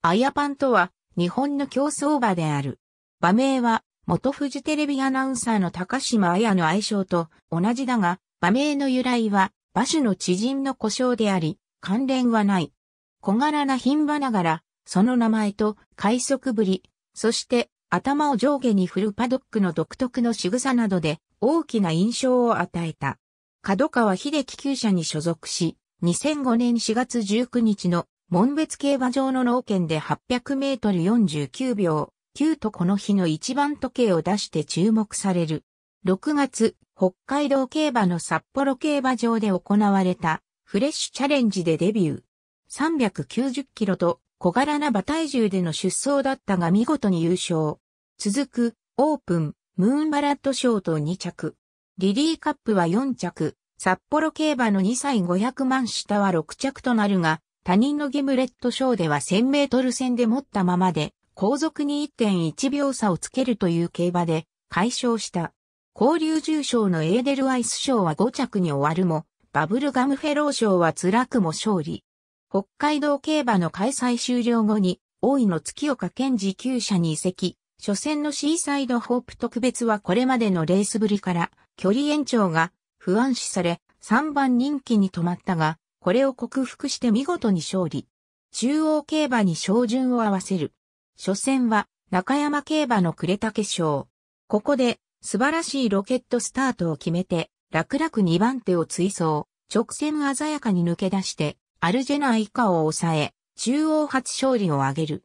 アヤパンとは、日本の競争馬である。馬名は、元富士テレビアナウンサーの高島彩の愛称と同じだが、馬名の由来は、馬主の知人の故障であり、関連はない。小柄な品馬ながら、その名前と快速ぶり、そして頭を上下に振るパドックの独特の仕草などで大きな印象を与えた。角川秀樹厩舎に所属し、2005年4月19日の門別競馬場の農圏で800メートル49秒9とこの日の一番時計を出して注目される。6月、北海道競馬の札幌競馬場で行われたフレッシュチャレンジでデビュー。390キロと小柄な馬体重での出走だったが見事に優勝。続く、オープン、ムーンバラッド賞と2着。リリーカップは4着、札幌競馬の2歳500万下は6着となるが、他人のギムレット賞では1000メートル戦で持ったままで、後続に1.1秒差をつけるという競馬で解消した。交流重賞のエーデルアイス賞は5着に終わるも、バブルガムフェロー賞は辛くも勝利。北海道競馬の開催終了後に、大井の月岡健持厩舎に移籍、初戦のシーサイドホープ特別はこれまでのレースぶりから、距離延長が不安視され、3番人気に止まったが、これを克服して見事に勝利。中央競馬に照準を合わせる。初戦は中山競馬の呉決勝。ここで素晴らしいロケットスタートを決めて、楽々2番手を追走、直線鮮やかに抜け出して、アルジェナ以下を抑え、中央初勝利を挙げる。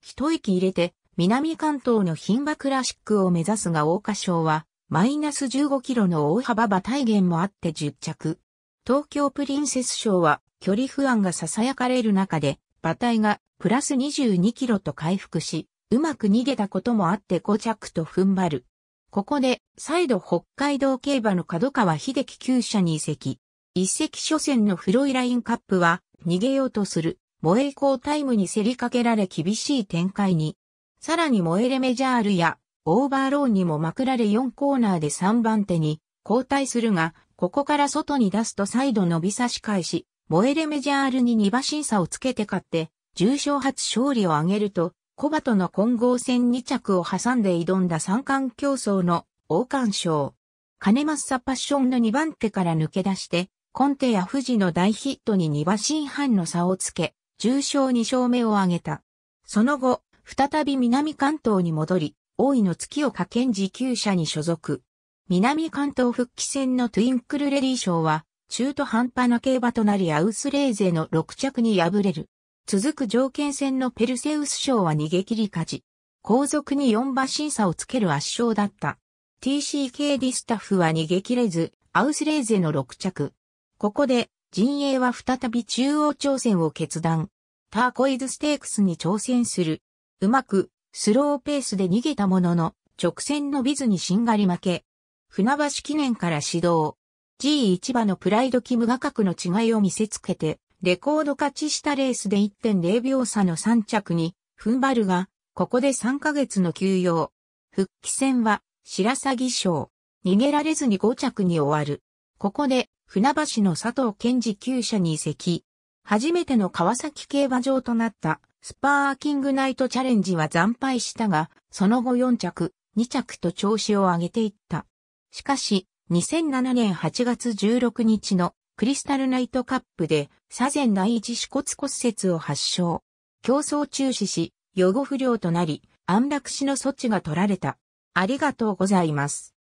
一息入れて、南関東の牝馬クラシックを目指すが桜花賞は、マイナス15キロの大幅馬体減もあって10着。東京プリンセス賞は距離不安が囁かれる中で、馬体がプラス22キロと回復し、うまく逃げたこともあって5着と踏ん張る。ここで、再度北海道競馬の角川秀樹厩舎に移籍。一席初戦のフロイラインカップは、逃げようとする、萌え好タイムに競りかけられ厳しい展開に。さらに萌えレメジャールや、オーバーローンにもまくられ4コーナーで3番手に、交代するが、ここから外に出すと再度伸び差し返し、ボエレメジャールに2馬身差をつけて勝って、重賞初勝利を挙げると、コバとの混合戦2着を挟んで挑んだ三冠競争の王冠賞。金マッサパッションの2番手から抜け出して、コンテや富士の大ヒットに2馬身半の差をつけ、重賞2勝目を挙げた。その後、再び南関東に戻り、大井の月を岡県持久者に所属。南関東復帰戦のトゥインクルレディ賞は、中途半端な競馬となりアウスレーゼの6着に敗れる。続く条件戦のペルセウス賞は逃げ切り勝ち。後続に4馬審査をつける圧勝だった。TCK ディスタッフは逃げ切れず、アウスレーゼの6着。ここで、陣営は再び中央挑戦を決断。ターコイズステークスに挑戦する。うまく、スローペースで逃げたものの、直線のビズにしんがり負け、船橋記念から始動。G1 馬のプライドキム画角の違いを見せつけて、レコード勝ちしたレースで1.0秒差の3着に、踏ん張るが、ここで3ヶ月の休養。復帰戦は、白鷺賞。逃げられずに5着に終わる。ここで、船橋の佐藤健二厩舎に移籍。初めての川崎競馬場となったスパーキングナイトチャレンジは惨敗したが、その後4着、2着と調子を上げていった。しかし、2007年8月16日のクリスタルナイトカップで左前第一支骨骨折を発症。競争中止し、予後不良となり、安楽死の措置が取られた。ありがとうございます。